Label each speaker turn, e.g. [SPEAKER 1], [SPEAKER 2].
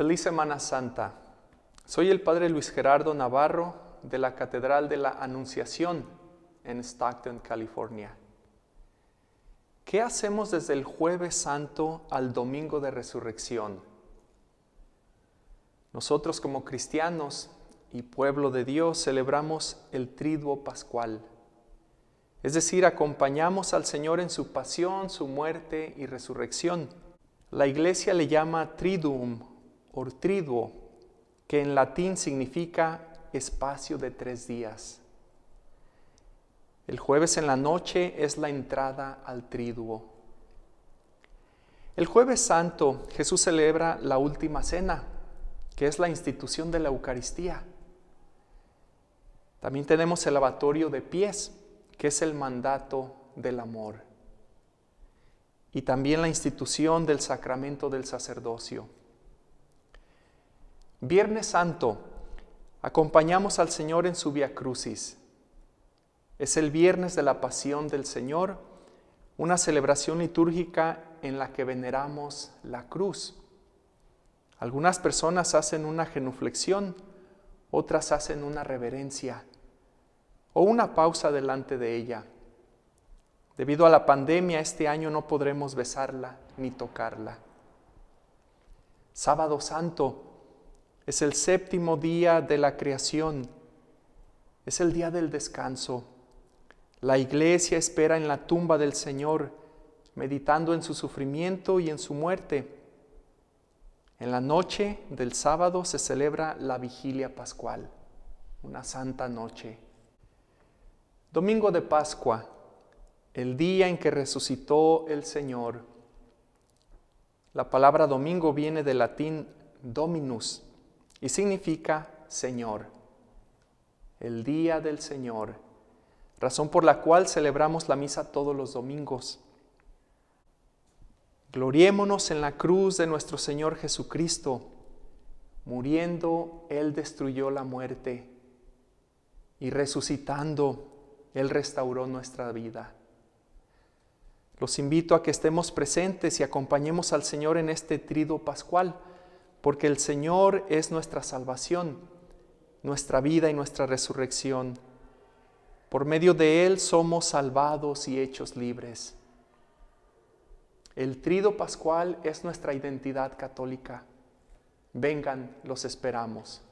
[SPEAKER 1] Feliz Semana Santa. Soy el Padre Luis Gerardo Navarro de la Catedral de la Anunciación en Stockton, California. ¿Qué hacemos desde el jueves santo al domingo de resurrección? Nosotros como cristianos y pueblo de Dios celebramos el triduo pascual. Es decir, acompañamos al Señor en su pasión, su muerte y resurrección. La iglesia le llama triduum ortriduo, que en latín significa espacio de tres días. El jueves en la noche es la entrada al triduo. El jueves santo Jesús celebra la última cena, que es la institución de la Eucaristía. También tenemos el lavatorio de pies, que es el mandato del amor. Y también la institución del sacramento del sacerdocio. Viernes Santo, acompañamos al Señor en su Via Crucis. Es el viernes de la pasión del Señor, una celebración litúrgica en la que veneramos la cruz. Algunas personas hacen una genuflexión, otras hacen una reverencia o una pausa delante de ella. Debido a la pandemia, este año no podremos besarla ni tocarla. Sábado Santo, es el séptimo día de la creación. Es el día del descanso. La iglesia espera en la tumba del Señor, meditando en su sufrimiento y en su muerte. En la noche del sábado se celebra la vigilia pascual, una santa noche. Domingo de Pascua, el día en que resucitó el Señor. La palabra domingo viene del latín dominus, y significa Señor, el día del Señor, razón por la cual celebramos la misa todos los domingos. Gloriémonos en la cruz de nuestro Señor Jesucristo. Muriendo, Él destruyó la muerte y resucitando, Él restauró nuestra vida. Los invito a que estemos presentes y acompañemos al Señor en este trido pascual porque el Señor es nuestra salvación, nuestra vida y nuestra resurrección. Por medio de Él somos salvados y hechos libres. El trido pascual es nuestra identidad católica. Vengan, los esperamos.